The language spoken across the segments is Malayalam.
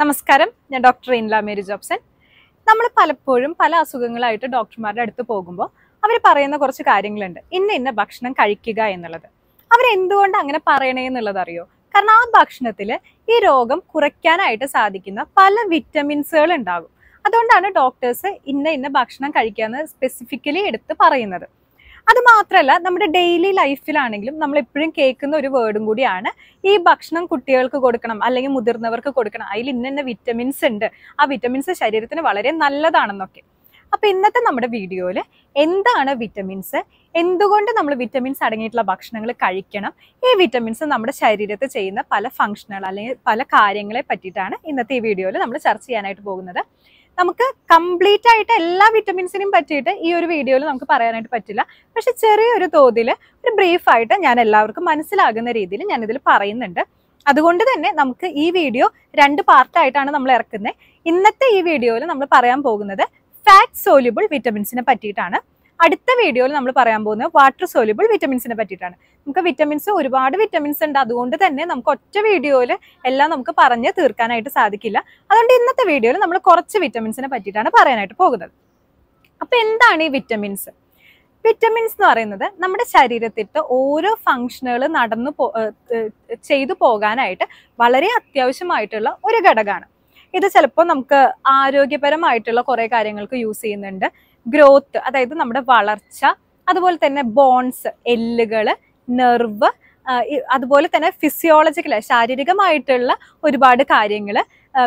നമസ്കാരം ഞാൻ ഡോക്ടർ ഇൻല മേരി ജോബ്സൺ നമ്മൾ പലപ്പോഴും പല അസുഖങ്ങളായിട്ട് ഡോക്ടർമാരുടെ അടുത്ത് പോകുമ്പോൾ അവർ പറയുന്ന കുറച്ച് കാര്യങ്ങളുണ്ട് ഇന്ന ഇന്ന ഭക്ഷണം കഴിക്കുക എന്നുള്ളത് അവരെന്തുകൊണ്ട് അങ്ങനെ പറയണേ എന്നുള്ളത് അറിയോ കാരണം ആ ഭക്ഷണത്തിൽ ഈ രോഗം കുറയ്ക്കാനായിട്ട് സാധിക്കുന്ന പല വിറ്റമിൻസുകൾ ഉണ്ടാകും അതുകൊണ്ടാണ് ഡോക്ടേഴ്സ് ഇന്ന ഇന്ന ഭക്ഷണം കഴിക്കാമെന്ന് സ്പെസിഫിക്കലി എടുത്ത് പറയുന്നത് അത് മാത്രമല്ല നമ്മുടെ ഡെയിലി ലൈഫിലാണെങ്കിലും നമ്മൾ എപ്പോഴും കേൾക്കുന്ന ഒരു വേർഡും കൂടിയാണ് ഈ ഭക്ഷണം കുട്ടികൾക്ക് കൊടുക്കണം അല്ലെങ്കിൽ മുതിർന്നവർക്ക് കൊടുക്കണം അതിൽ ഇന്ന വിറ്റമിൻസ് ഉണ്ട് ആ വിറ്റമിൻസ് ശരീരത്തിന് വളരെ നല്ലതാണെന്നൊക്കെ അപ്പോൾ ഇന്നത്തെ നമ്മുടെ വീഡിയോയിൽ എന്താണ് വിറ്റമിൻസ് എന്തുകൊണ്ട് നമ്മൾ വിറ്റമിൻസ് അടങ്ങിയിട്ടുള്ള ഭക്ഷണങ്ങൾ കഴിക്കണം ഈ വിറ്റമിൻസ് നമ്മുടെ ശരീരത്തിൽ ചെയ്യുന്ന പല ഫംഗ്ഷനുകൾ അല്ലെങ്കിൽ പല കാര്യങ്ങളെ പറ്റിയിട്ടാണ് ഇന്നത്തെ ഈ വീഡിയോയിൽ നമ്മൾ ചർച്ച ചെയ്യാനായിട്ട് പോകുന്നത് നമുക്ക് കംപ്ലീറ്റ് ആയിട്ട് എല്ലാ വിറ്റമിൻസിനും പറ്റിയിട്ട് ഈ ഒരു വീഡിയോയിൽ നമുക്ക് പറയാനായിട്ട് പറ്റില്ല പക്ഷെ ചെറിയൊരു തോതിൽ ഒരു ബ്രീഫായിട്ട് ഞാൻ എല്ലാവർക്കും മനസ്സിലാകുന്ന രീതിയിൽ ഞാനിതിൽ പറയുന്നുണ്ട് അതുകൊണ്ട് തന്നെ നമുക്ക് ഈ വീഡിയോ രണ്ട് പാർട്ടായിട്ടാണ് നമ്മൾ ഇറക്കുന്നത് ഇന്നത്തെ ഈ വീഡിയോയിൽ നമ്മൾ പറയാൻ പോകുന്നത് ഫാറ്റ് സോല്യൂബിൾ വിറ്റമിൻസിനെ പറ്റിയിട്ടാണ് അടുത്ത വീഡിയോയിൽ നമ്മൾ പറയാൻ പോകുന്നത് വാട്ടർ സോലിബിൾ വിറ്റമിൻസിനെ പറ്റിയിട്ടാണ് നമുക്ക് വിറ്റമിൻസ് ഒരുപാട് വിറ്റമിൻസ് ഉണ്ട് അതുകൊണ്ട് തന്നെ നമുക്ക് ഒറ്റ വീഡിയോയിൽ എല്ലാം നമുക്ക് പറഞ്ഞ് തീർക്കാനായിട്ട് സാധിക്കില്ല അതുകൊണ്ട് ഇന്നത്തെ വീഡിയോയിൽ നമ്മൾ കുറച്ച് വിറ്റമിൻസിനെ പറ്റിയിട്ടാണ് പറയാനായിട്ട് പോകുന്നത് അപ്പോൾ എന്താണ് ഈ വിറ്റമിൻസ് വിറ്റമിൻസ് എന്ന് പറയുന്നത് നമ്മുടെ ശരീരത്തിട്ട് ഓരോ ഫങ്ഷനുകൾ നടന്നു ചെയ്തു പോകാനായിട്ട് വളരെ അത്യാവശ്യമായിട്ടുള്ള ഒരു ഘടകമാണ് ഇത് ചിലപ്പോൾ നമുക്ക് ആരോഗ്യപരമായിട്ടുള്ള കുറേ കാര്യങ്ങൾക്ക് യൂസ് ചെയ്യുന്നുണ്ട് ഗ്രോത്ത് അതായത് നമ്മുടെ വളർച്ച അതുപോലെ തന്നെ ബോൺസ് എല്ലുകൾ നെർവ് അതുപോലെ തന്നെ ഫിസിയോളജിക്കൽ ശാരീരികമായിട്ടുള്ള ഒരുപാട് കാര്യങ്ങൾ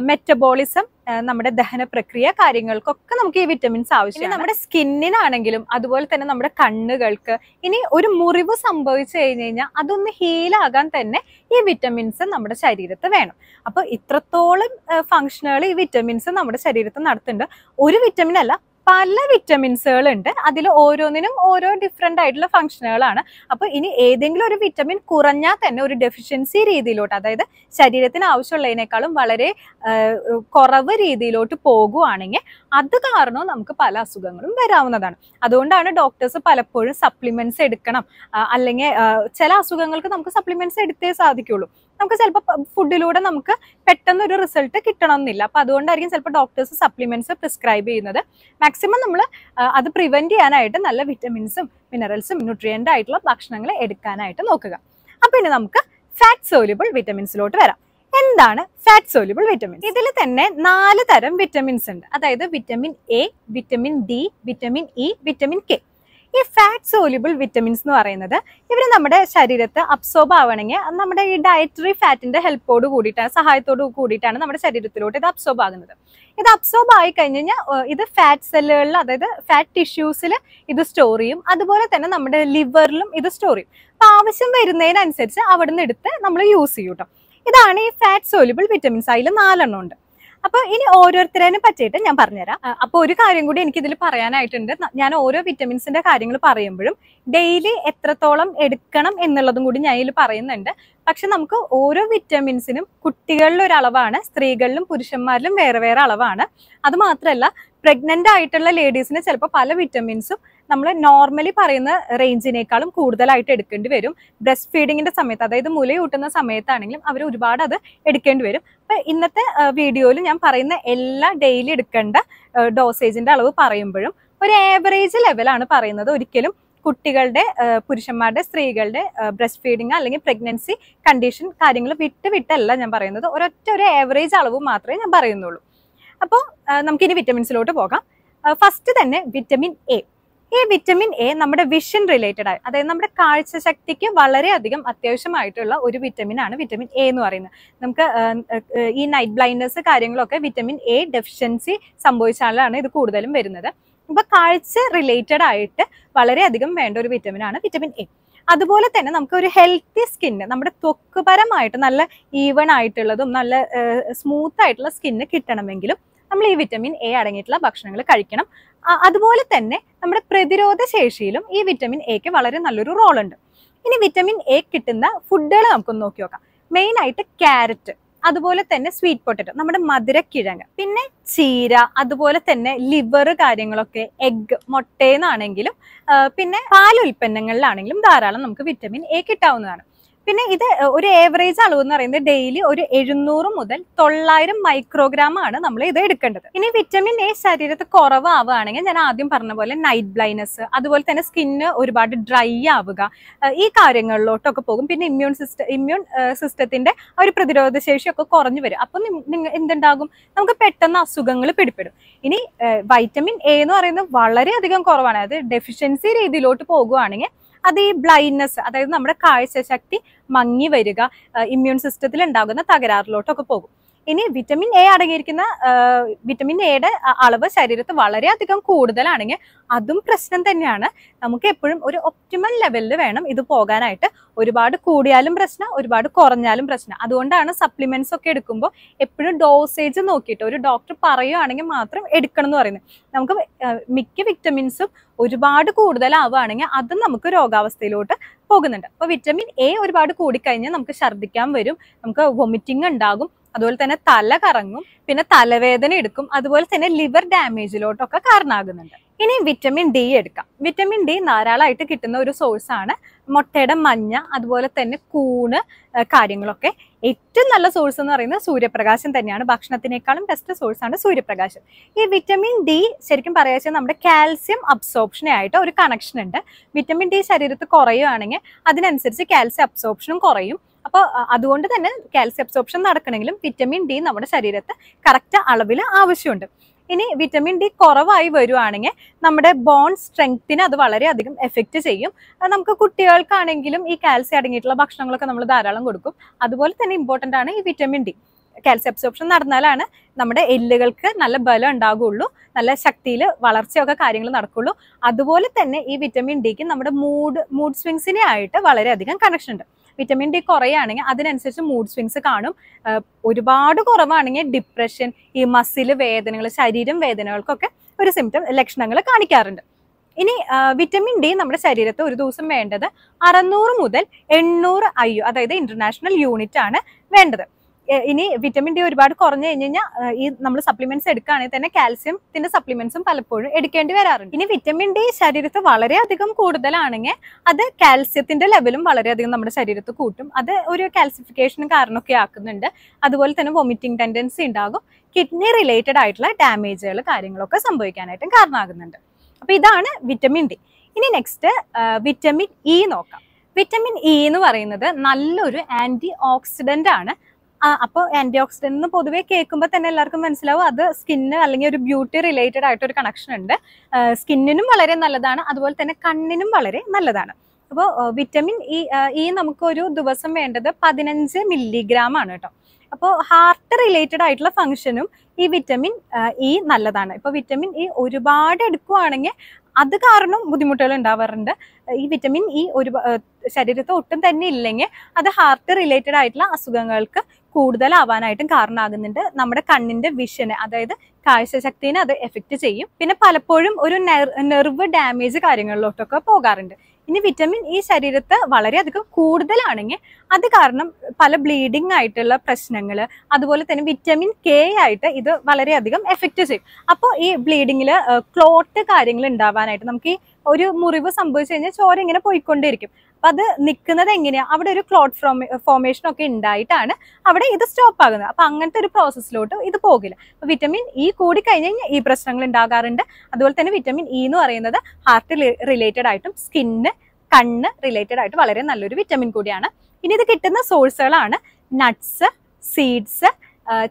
മെറ്റബോളിസം നമ്മുടെ ദഹന പ്രക്രിയ കാര്യങ്ങൾക്കൊക്കെ നമുക്ക് ഈ വിറ്റമിൻസ് ആവശ്യമാണ് നമ്മുടെ സ്കിന്നിനാണെങ്കിലും അതുപോലെ തന്നെ നമ്മുടെ കണ്ണുകൾക്ക് ഇനി ഒരു മുറിവ് സംഭവിച്ചു കഴിഞ്ഞ് കഴിഞ്ഞാൽ അതൊന്ന് ഹീലാകാൻ തന്നെ ഈ വിറ്റമിൻസ് നമ്മുടെ ശരീരത്ത് വേണം അപ്പോൾ ഇത്രത്തോളം ഫങ്ഷനുകൾ ഈ വിറ്റമിൻസ് നമ്മുടെ ശരീരത്ത് നടത്തുന്നുണ്ട് ഒരു വിറ്റമിൻ അല്ല പല വിറ്റമിൻസുകൾ ഉണ്ട് അതിൽ ഓരോന്നിനും ഓരോ ഡിഫറെൻ്റ് ആയിട്ടുള്ള ഫംഗ്ഷനുകളാണ് അപ്പോൾ ഇനി ഏതെങ്കിലും ഒരു വിറ്റമിൻ കുറഞ്ഞാൽ തന്നെ ഒരു ഡെഫിഷ്യൻസി രീതിയിലോട്ട് അതായത് ശരീരത്തിന് ആവശ്യമുള്ളതിനേക്കാളും വളരെ കുറവ് രീതിയിലോട്ട് പോകുവാണെങ്കിൽ അത് കാരണവും നമുക്ക് പല അസുഖങ്ങളും വരാവുന്നതാണ് അതുകൊണ്ടാണ് ഡോക്ടേഴ്സ് പലപ്പോഴും സപ്ലിമെൻറ്റ്സ് എടുക്കണം അല്ലെങ്കിൽ ചില അസുഖങ്ങൾക്ക് നമുക്ക് സപ്ലിമെൻറ്റ്സ് എടുത്തേ സാധിക്കുള്ളൂ നമുക്ക് ചിലപ്പോൾ ഫുഡിലൂടെ നമുക്ക് പെട്ടെന്ന് ഒരു റിസൾട്ട് കിട്ടണമെന്നില്ല അപ്പോൾ അതുകൊണ്ടായിരിക്കും ചിലപ്പോൾ ഡോക്ടേഴ്സ് സപ്ലിമെന്റ്സ് പ്രിസ്ക്രൈബ് ചെയ്യുന്നത് മാക്സിമം നമ്മൾ അത് പ്രിവെന്റ് ചെയ്യാനായിട്ട് നല്ല വിറ്റമിൻസും മിനറൽസും ന്യൂട്രിയൻ്റ് ആയിട്ടുള്ള ഭക്ഷണങ്ങൾ എടുക്കാനായിട്ട് നോക്കുക അപ്പോൾ ഇനി നമുക്ക് ഫാറ്റ് സോലിബിൾ വിറ്റമിൻസിലോട്ട് വരാം എന്താണ് ഫാറ്റ് സോലിബിൾ വിറ്റമിൻ ഇതിൽ തന്നെ നാല് തരം വിറ്റമിൻസ് ഉണ്ട് അതായത് vitamin A vitamin D vitamin E vitamin K ഈ ഫാറ്റ് സോലിബിൾ വിറ്റമിൻസ് എന്ന് പറയുന്നത് ഇവർ നമ്മുടെ ശരീരത്ത് അബ്സോർബ് ആവണമെങ്കിൽ നമ്മുടെ ഈ ഡയറ്ററി ഫാറ്റിന്റെ ഹെൽപ്പോട് കൂടിയിട്ടാണ് സഹായത്തോട് കൂടിയിട്ടാണ് നമ്മുടെ ശരീരത്തിലോട്ട് ഇത് അബ്സോർബ് ആകുന്നത് ഇത് അബ്സോർബ് ആയി കഴിഞ്ഞ് കഴിഞ്ഞാൽ ഇത് ഫാറ്റ് സെല്ലുകളിൽ അതായത് ഫാറ്റ് ടിഷ്യൂസിൽ ഇത് സ്റ്റോർ ചെയ്യും അതുപോലെ തന്നെ നമ്മുടെ ലിവറിലും ഇത് സ്റ്റോർ ചെയ്യും അപ്പൊ ആവശ്യം വരുന്നതിനനുസരിച്ച് അവിടെ നിന്ന് എടുത്ത് നമ്മൾ യൂസ് ചെയ്യൂട്ടോ ഇതാണ് ഈ ഫാറ്റ് സോലിബിൾ വിറ്റമിൻസ് അതിൽ നാലെണ്ണം ഉണ്ട് അപ്പോൾ ഇനി ഓരോരുത്തരേനും പറ്റിയിട്ട് ഞാൻ പറഞ്ഞുതരാം അപ്പോൾ ഒരു കാര്യം കൂടി എനിക്ക് ഇതിൽ പറയാനായിട്ടുണ്ട് ഞാൻ ഓരോ വിറ്റമിൻസിന്റെ കാര്യങ്ങൾ പറയുമ്പോഴും ഡെയിലി എത്രത്തോളം എടുക്കണം എന്നുള്ളതും കൂടി ഞാൻ ഇതിൽ പറയുന്നുണ്ട് പക്ഷെ നമുക്ക് ഓരോ വിറ്റമിൻസിനും കുട്ടികളിലൊരളവാണ് ഒരു അളവാണ് സ്ത്രീകളിലും പുരുഷന്മാരിലും വേറെ വേറെ അളവാണ് അത് മാത്രമല്ല പ്രഗ്നന്റ് ആയിട്ടുള്ള ലേഡീസിന് ചിലപ്പോൾ പല വിറ്റമിൻസും നമ്മൾ നോർമലി പറയുന്ന റേഞ്ചിനേക്കാളും കൂടുതലായിട്ട് എടുക്കേണ്ടി വരും ബ്രസ്റ്റ് ഫീഡിങ്ങിൻ്റെ സമയത്ത് അതായത് മുലയൂട്ടുന്ന സമയത്താണെങ്കിലും അവർ ഒരുപാട് അത് എടുക്കേണ്ടി വരും അപ്പം ഇന്നത്തെ വീഡിയോയിൽ ഞാൻ പറയുന്ന എല്ലാ ഡെയിലി എടുക്കേണ്ട ഡോസേജിൻ്റെ അളവ് പറയുമ്പോഴും ഒരു ഏവറേജ് ലെവലാണ് പറയുന്നത് ഒരിക്കലും കുട്ടികളുടെ പുരുഷന്മാരുടെ സ്ത്രീകളുടെ ബ്രസ്റ്റ് ഫീഡിങ് അല്ലെങ്കിൽ പ്രഗ്നൻസി കണ്ടീഷൻ കാര്യങ്ങൾ വിട്ട് വിട്ടല്ല ഞാൻ പറയുന്നത് ഒരൊറ്റ ഒരു ഏവറേജ് അളവ് മാത്രമേ ഞാൻ പറയുന്നുള്ളൂ അപ്പോൾ നമുക്കിനി വിറ്റമിൻസിലോട്ട് പോകാം ഫസ്റ്റ് തന്നെ വിറ്റമിൻ എ ഈ വിറ്റമിൻ എ നമ്മുടെ വിഷൻ റിലേറ്റഡ് ആയി അതായത് നമ്മുടെ കാഴ്ച ശക്തിക്ക് വളരെയധികം അത്യാവശ്യമായിട്ടുള്ള ഒരു വിറ്റമിൻ ആണ് വിറ്റമിൻ എ എന്ന് പറയുന്നത് നമുക്ക് ഈ നൈറ്റ് ബ്ലൈൻഡ്നസ് കാര്യങ്ങളൊക്കെ വിറ്റമിൻ എ ഡെഫിഷ്യൻസി സംഭവിച്ചാലാണ് ഇത് കൂടുതലും വരുന്നത് അപ്പൊ കാഴ്ച റിലേറ്റഡ് ആയിട്ട് വളരെയധികം വേണ്ട ഒരു വിറ്റമിൻ ആണ് വിറ്റമിൻ എ അതുപോലെ തന്നെ നമുക്ക് ഒരു ഹെൽത്തി സ്കിന്ന് നമ്മുടെ ത്വക്കുപരമായിട്ട് നല്ല ഈവൺ ആയിട്ടുള്ളതും നല്ല സ്മൂത്ത് ആയിട്ടുള്ള സ്കിന്ന് കിട്ടണമെങ്കിലും നമ്മൾ ഈ വിറ്റമിൻ എ അടങ്ങിയിട്ടുള്ള ഭക്ഷണങ്ങൾ കഴിക്കണം അതുപോലെ തന്നെ നമ്മുടെ പ്രതിരോധ ശേഷിയിലും ഈ വിറ്റമിൻ എക്ക് വളരെ നല്ലൊരു റോൾ ഉണ്ട് ഇനി വിറ്റമിൻ എ കിട്ടുന്ന ഫുഡുകൾ നമുക്കൊന്ന് നോക്കി നോക്കാം മെയിൻ ആയിട്ട് ക്യാരറ്റ് അതുപോലെ തന്നെ സ്വീറ്റ് പൊട്ടറ്റോ നമ്മുടെ മധുരക്കിഴങ്ങ് പിന്നെ ചീര അതുപോലെ തന്നെ ലിവർ കാര്യങ്ങളൊക്കെ എഗ് മുട്ടേന്നാണെങ്കിലും പിന്നെ പാലുൽപ്പന്നങ്ങളിലാണെങ്കിലും ധാരാളം നമുക്ക് വിറ്റമിൻ എ കിട്ടാവുന്നതാണ് പിന്നെ ഇത് ഒരു ഏവറേജ് അളവ് എന്ന് പറയുന്നത് ഡെയിലി ഒരു എഴുന്നൂറ് മുതൽ തൊള്ളായിരം മൈക്രോഗ്രാം ആണ് നമ്മൾ ഇത് എടുക്കേണ്ടത് ഇനി വിറ്റമിൻ എ ശരീരത്തിൽ കുറവാവുകയാണെങ്കിൽ ഞാൻ ആദ്യം പറഞ്ഞ പോലെ നൈറ്റ് ബ്ലൈനസ് അതുപോലെ തന്നെ സ്കിന്ന് ഒരുപാട് ഡ്രൈ ആവുക ഈ കാര്യങ്ങളിലോട്ടൊക്കെ പോകും പിന്നെ ഇമ്മ്യൂൺ സിസ്റ്റം ഇമ്മ്യൂൺ സിസ്റ്റത്തിന്റെ ഒരു പ്രതിരോധ ശേഷിയൊക്കെ കുറഞ്ഞു വരും അപ്പം എന്തുണ്ടാകും നമുക്ക് പെട്ടെന്ന് അസുഖങ്ങൾ പിടിപ്പെടും ഇനി വൈറ്റമിൻ എ എന്ന് പറയുന്നത് വളരെയധികം കുറവാണ് അത് ഡെഫിഷ്യൻസി രീതിയിലോട്ട് പോകുകയാണെങ്കിൽ അത് ഈ ബ്ലൈൻഡ്നെസ് അതായത് നമ്മുടെ കാഴ്ചശക്തി മങ്ങി വരിക ഇമ്മ്യൂൺ സിസ്റ്റത്തിൽ ഉണ്ടാകുന്ന തകരാറിലോട്ടൊക്കെ പോകും ഇനി വിറ്റമിൻ എ അടങ്ങിയിരിക്കുന്ന വിറ്റമിൻ എയുടെ അളവ് ശരീരത്തിൽ വളരെയധികം കൂടുതലാണെങ്കിൽ അതും പ്രശ്നം തന്നെയാണ് നമുക്ക് എപ്പോഴും ഒരു ഒപ്റ്റിമൽ ലെവലിൽ വേണം ഇത് പോകാനായിട്ട് ഒരുപാട് കൂടിയാലും പ്രശ്നം ഒരുപാട് കുറഞ്ഞാലും പ്രശ്നം അതുകൊണ്ടാണ് സപ്ലിമെന്റ്സ് ഒക്കെ എടുക്കുമ്പോൾ എപ്പോഴും ഡോസേജ് നോക്കിയിട്ട് ഒരു ഡോക്ടർ പറയുകയാണെങ്കിൽ മാത്രം എടുക്കണം എന്ന് പറയുന്നത് നമുക്ക് മിക്ക വിറ്റമിൻസും ഒരുപാട് കൂടുതലാവുകയാണെങ്കിൽ അതും നമുക്ക് രോഗാവസ്ഥയിലോട്ട് പോകുന്നുണ്ട് അപ്പോൾ വിറ്റമിൻ എ ഒരുപാട് കൂടിക്കഴിഞ്ഞാൽ നമുക്ക് ഛർദ്ദിക്കാൻ വരും നമുക്ക് വൊമിറ്റിംഗ് ഉണ്ടാകും അതുപോലെ തന്നെ തല കറങ്ങും പിന്നെ തലവേദന എടുക്കും അതുപോലെ തന്നെ ലിവർ ഡാമേജിലോട്ടൊക്കെ കാരണമാകുന്നുണ്ട് ഇനി വിറ്റമിൻ ഡി എടുക്കാം വിറ്റമിൻ ഡി ധാരാളമായിട്ട് കിട്ടുന്ന ഒരു സോഴ്സ് ആണ് മുട്ടയുടെ മഞ്ഞ അതുപോലെ തന്നെ കൂണ് കാര്യങ്ങളൊക്കെ ഏറ്റവും നല്ല സോഴ്സ് എന്ന് പറയുന്നത് സൂര്യപ്രകാശം തന്നെയാണ് ഭക്ഷണത്തിനേക്കാളും ബെസ്റ്റ് സോഴ്സ് ആണ് സൂര്യപ്രകാശം ഈ വിറ്റമിൻ ഡി ശരിക്കും പറയുക നമ്മുടെ കാൽസ്യം ആയിട്ട് ഒരു കണക്ഷൻ ഉണ്ട് വിറ്റമിൻ ഡി ശരീരത്തിൽ കുറയുകയാണെങ്കിൽ അതിനനുസരിച്ച് കാൽസ്യം അബ്സോപ്ഷനും കുറയും അപ്പോൾ അതുകൊണ്ട് തന്നെ കാൽസ്യം അബ്സോർപ്ഷൻ നടക്കണമെങ്കിലും വിറ്റമിൻ ഡി നമ്മുടെ ശരീരത്തെ കറക്റ്റ് അളവിൽ ആവശ്യമുണ്ട് ഇനി വിറ്റമിൻ ഡി കുറവായി വരുവാണെങ്കിൽ നമ്മുടെ ബോൺ സ്ട്രെങ്ത്തിന് അത് വളരെയധികം എഫക്റ്റ് ചെയ്യും നമുക്ക് കുട്ടികൾക്കാണെങ്കിലും ഈ കാൽസ്യം അടങ്ങിയിട്ടുള്ള ഭക്ഷണങ്ങളൊക്കെ നമ്മൾ ധാരാളം കൊടുക്കും അതുപോലെ തന്നെ ഇമ്പോർട്ടൻ്റ് ആണ് ഈ വിറ്റമിൻ ഡി കാൽസ്യം അബ്സോർപ്ഷൻ നടന്നാലാണ് നമ്മുടെ എല്ലുകൾക്ക് നല്ല ബലം ഉണ്ടാകുള്ളൂ നല്ല ശക്തിയിൽ വളർച്ചയൊക്കെ കാര്യങ്ങൾ നടക്കുകയുള്ളൂ അതുപോലെ തന്നെ ഈ വിറ്റമിൻ ഡിക്ക് നമ്മുടെ മൂഡ് മൂഡ് സ്വിങ്സിനെ ആയിട്ട് വളരെയധികം കണക്ഷൻ ഉണ്ട് വിറ്റമിൻ ഡി കുറയുകയാണെങ്കിൽ അതിനനുസരിച്ച് മൂഡ് സ്വിങ്സ് കാണും ഒരുപാട് കുറവാണെങ്കിൽ ഡിപ്രഷൻ ഈ മസിൽ വേദനകൾ ശരീരം വേദനകൾക്കൊക്കെ ഒരു സിംറ്റം ലക്ഷണങ്ങൾ കാണിക്കാറുണ്ട് ഇനി വിറ്റമിൻ ഡി നമ്മുടെ ശരീരത്തെ ഒരു ദിവസം വേണ്ടത് അറുന്നൂറ് മുതൽ എണ്ണൂറ് ഐ അതായത് ഇന്റർനാഷണൽ യൂണിറ്റ് ആണ് വേണ്ടത് ഇനി വിറ്റമിൻ ഡി ഒരുപാട് കുറഞ്ഞു കഴിഞ്ഞ് കഴിഞ്ഞാൽ ഈ നമ്മൾ സപ്ലിമെന്റ്സ് എടുക്കുകയാണെങ്കിൽ തന്നെ കാൽസ്യത്തിന്റെ സപ്ലിമെന്റ്സും പലപ്പോഴും എടുക്കേണ്ടി വരാറുണ്ട് ഇനി വിറ്റമിൻ ഡി ശരീരത്തിൽ വളരെയധികം കൂടുതലാണെങ്കിൽ അത് കാൽസ്യത്തിന്റെ ലെവലും വളരെയധികം നമ്മുടെ ശരീരത്തിൽ കൂട്ടും അത് ഒരു കാൽസിഫിക്കേഷന് കാരണമൊക്കെ ആക്കുന്നുണ്ട് അതുപോലെ തന്നെ വൊമിറ്റിംഗ് ടെൻഡൻസി ഉണ്ടാകും കിഡ്നി റിലേറ്റഡ് ആയിട്ടുള്ള ഡാമേജുകൾ കാര്യങ്ങളൊക്കെ സംഭവിക്കാനായിട്ടും കാരണമാകുന്നുണ്ട് അപ്പൊ ഇതാണ് വിറ്റമിൻ ഡി ഇനി നെക്സ്റ്റ് വിറ്റമിൻ ഇ നോക്കാം വിറ്റമിൻ ഇ e എന്ന് പറയുന്നത് നല്ലൊരു ആന്റി ഓക്സിഡന്റ് ആണ് അപ്പോൾ ആന്റി ഓക്സിഡന്റ് എന്ന് പൊതുവേ കേൾക്കുമ്പോൾ തന്നെ എല്ലാവർക്കും മനസ്സിലാവും അത് സ്കിന്ന് അല്ലെങ്കിൽ ഒരു ബ്യൂട്ടി റിലേറ്റഡ് ആയിട്ട് ഒരു കണക്ഷൻ ഉണ്ട് സ്കിന്നിനും വളരെ നല്ലതാണ് അതുപോലെ തന്നെ കണ്ണിനും വളരെ നല്ലതാണ് അപ്പോൾ വിറ്റമിൻ ഇ ഇ നമുക്കൊരു ദിവസം വേണ്ടത് പതിനഞ്ച് മില്ലിഗ്രാം ആണ് കേട്ടോ അപ്പോൾ ഹാർട്ട് റിലേറ്റഡ് ആയിട്ടുള്ള ഫംഗ്ഷനും ഈ വിറ്റമിൻ ഇ e നല്ലതാണ് ഇപ്പോൾ വിറ്റമിൻ ഇ ഒരുപാട് എടുക്കുവാണെങ്കിൽ അത് കാരണം ബുദ്ധിമുട്ടുകൾ ഉണ്ടാവാറുണ്ട് ഈ വിറ്റമിൻ ഇ ഒരു ശരീരത്തിൽ ഒട്ടും തന്നെ ഇല്ലെങ്കിൽ അത് ഹാർട്ട് റിലേറ്റഡ് ആയിട്ടുള്ള അസുഖങ്ങൾക്ക് കൂടുതലാവാനായിട്ടും കാരണമാകുന്നുണ്ട് നമ്മുടെ കണ്ണിന്റെ വിഷന് അതായത് കാഴ്ചശക്തിനെ അത് എഫക്ട് ചെയ്യും പിന്നെ പലപ്പോഴും ഒരു നെർവ് ഡാമേജ് കാര്യങ്ങളിലോട്ടൊക്കെ പോകാറുണ്ട് ഇനി വിറ്റമിൻ ഇ ശരീരത്ത് വളരെയധികം കൂടുതലാണെങ്കിൽ അത് കാരണം പല ബ്ലീഡിങ് ആയിട്ടുള്ള പ്രശ്നങ്ങൾ അതുപോലെ തന്നെ വിറ്റമിൻ കെ ആയിട്ട് ഇത് വളരെയധികം എഫക്റ്റ് ചെയ്യും അപ്പോൾ ഈ ബ്ലീഡിങ്ങിൽ ക്ലോട്ട് കാര്യങ്ങൾ ഉണ്ടാവാനായിട്ട് നമുക്ക് ഈ ഒരു മുറിവ് സംഭവിച്ചു കഴിഞ്ഞാൽ ചോര ഇങ്ങനെ പോയിക്കൊണ്ടേയിരിക്കും അപ്പം അത് നിൽക്കുന്നത് എങ്ങനെയാണ് അവിടെ ഒരു ക്ലോട്ട് ഫോമേ ഫോമേഷൻ ഒക്കെ ഉണ്ടായിട്ടാണ് അവിടെ ഇത് സ്റ്റോപ്പ് ആകുന്നത് അപ്പം അങ്ങനത്തെ ഒരു പ്രോസസ്സിലോട്ട് ഇത് പോകില്ല അപ്പം വിറ്റമിൻ ഇ കൂടി കഴിഞ്ഞ് കഴിഞ്ഞാൽ ഈ പ്രശ്നങ്ങൾ ഉണ്ടാകാറുണ്ട് അതുപോലെ തന്നെ വിറ്റമിൻ ഇ e എന്ന് പറയുന്നത് ഹാർട്ട് റിലേറ്റഡ് ആയിട്ടും സ്കിന്നിന് കണ്ണ് റിലേറ്റഡ് ആയിട്ട് വളരെ നല്ലൊരു വിറ്റമിൻ കൂടിയാണ് ഇനി ഇത് കിട്ടുന്ന സോഴ്സുകളാണ് നട്ട്സ് സീഡ്സ്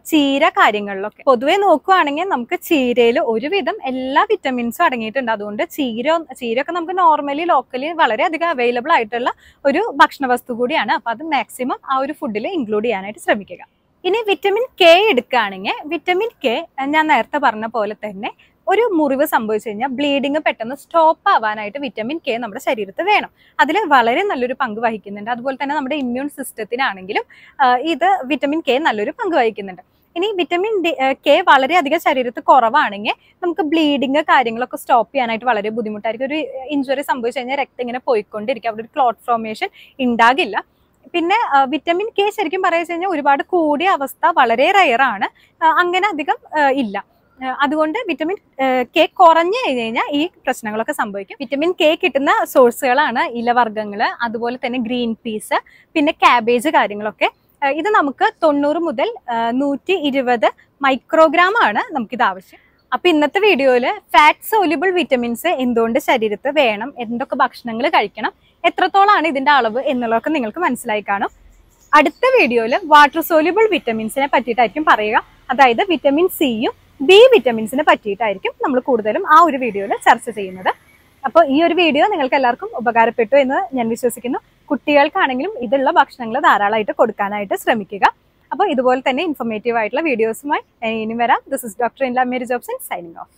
ചീര കാര്യങ്ങളിലൊക്കെ പൊതുവെ നോക്കുവാണെങ്കിൽ നമുക്ക് ചീരയിൽ ഒരുവിധം എല്ലാ വിറ്റമിൻസും അടങ്ങിയിട്ടുണ്ട് അതുകൊണ്ട് ചീര ചീരയൊക്കെ നമുക്ക് നോർമലി ലോക്കലി വളരെയധികം അവൈലബിൾ ആയിട്ടുള്ള ഒരു ഭക്ഷണ വസ്തു കൂടിയാണ് അപ്പം അത് മാക്സിമം ആ ഒരു ഫുഡിൽ ഇൻക്ലൂഡ് ചെയ്യാനായിട്ട് ശ്രമിക്കുക ഇനി വിറ്റമിൻ കെ എടുക്കുകയാണെങ്കിൽ വിറ്റമിൻ കെ ഞാൻ നേരത്തെ പറഞ്ഞ പോലെ തന്നെ ഒരു മുറിവ് സംഭവിച്ചു കഴിഞ്ഞാൽ ബ്ലീഡിങ് പെട്ടെന്ന് സ്റ്റോപ്പ് ആവാനായിട്ട് വിറ്റമിൻ കെ നമ്മുടെ ശരീരത്തിൽ വേണം അതിൽ വളരെ നല്ലൊരു പങ്ക് വഹിക്കുന്നുണ്ട് അതുപോലെ തന്നെ നമ്മുടെ ഇമ്മ്യൂൺ സിസ്റ്റത്തിനാണെങ്കിലും ഇത് വിറ്റമിൻ കെ നല്ലൊരു പങ്ക് വഹിക്കുന്നുണ്ട് ഇനി വിറ്റമിൻ ഡി കെ വളരെയധികം ശരീരത്തിൽ കുറവാണെങ്കിൽ നമുക്ക് ബ്ലീഡിങ് കാര്യങ്ങളൊക്കെ സ്റ്റോപ്പ് ചെയ്യാനായിട്ട് വളരെ ബുദ്ധിമുട്ടായിരിക്കും ഒരു ഇഞ്ചുറി സംഭവിച്ചു കഴിഞ്ഞാൽ രക്തം ഇങ്ങനെ പോയിക്കൊണ്ടിരിക്കും അവിടെ ഒരു ക്ലോട്ട് ഫോർമേഷൻ ഉണ്ടാകില്ല പിന്നെ വിറ്റമിൻ കെ ശരിക്കും പറയുക കഴിഞ്ഞാൽ ഒരുപാട് കൂടിയ അവസ്ഥ വളരെ റയറാണ് അങ്ങനെ അധികം ഇല്ല അതുകൊണ്ട് വിറ്റമിൻ കെ കുറഞ്ഞു കഴിഞ്ഞു കഴിഞ്ഞാൽ ഈ പ്രശ്നങ്ങളൊക്കെ സംഭവിക്കും വിറ്റമിൻ കെ കിട്ടുന്ന സോഴ്സുകളാണ് ഇലവർഗ്ഗങ്ങൾ അതുപോലെ തന്നെ ഗ്രീൻ പീസ് പിന്നെ ക്യാബേജ് കാര്യങ്ങളൊക്കെ ഇത് നമുക്ക് തൊണ്ണൂറ് മുതൽ നൂറ്റി ഇരുപത് ആണ് നമുക്കിത് ആവശ്യം അപ്പൊ ഇന്നത്തെ വീഡിയോയിൽ ഫാറ്റ് സോലിബിൾ വിറ്റമിൻസ് എന്തുകൊണ്ട് ശരീരത്ത് വേണം എന്തൊക്കെ ഭക്ഷണങ്ങൾ കഴിക്കണം എത്രത്തോളമാണ് ഇതിന്റെ അളവ് എന്നുള്ളതൊക്കെ നിങ്ങൾക്ക് മനസ്സിലായി കാണും അടുത്ത വീഡിയോയിൽ വാട്ടർ സോലിബിൾ വിറ്റമിൻസിനെ പറ്റിയിട്ടായിരിക്കും പറയുക അതായത് വിറ്റമിൻ സിയും ബി വിറ്റമിൻസിനെ പറ്റിയിട്ടായിരിക്കും നമ്മൾ കൂടുതലും ആ ഒരു വീഡിയോയിൽ ചർച്ച ചെയ്യുന്നത് അപ്പോൾ ഈ ഒരു വീഡിയോ നിങ്ങൾക്ക് എല്ലാവർക്കും ഉപകാരപ്പെട്ടു എന്ന് ഞാൻ വിശ്വസിക്കുന്നു കുട്ടികൾക്കാണെങ്കിലും ഇതുള്ള ഭക്ഷണങ്ങൾ ധാരാളമായിട്ട് കൊടുക്കാനായിട്ട് ശ്രമിക്കുക അപ്പോൾ ഇതുപോലെ തന്നെ ഇൻഫോർമേറ്റീവ് ആയിട്ടുള്ള വീഡിയോസുമായി ഞാൻ ഇനി വരാം this is doctor Inla Mary Jobson signing of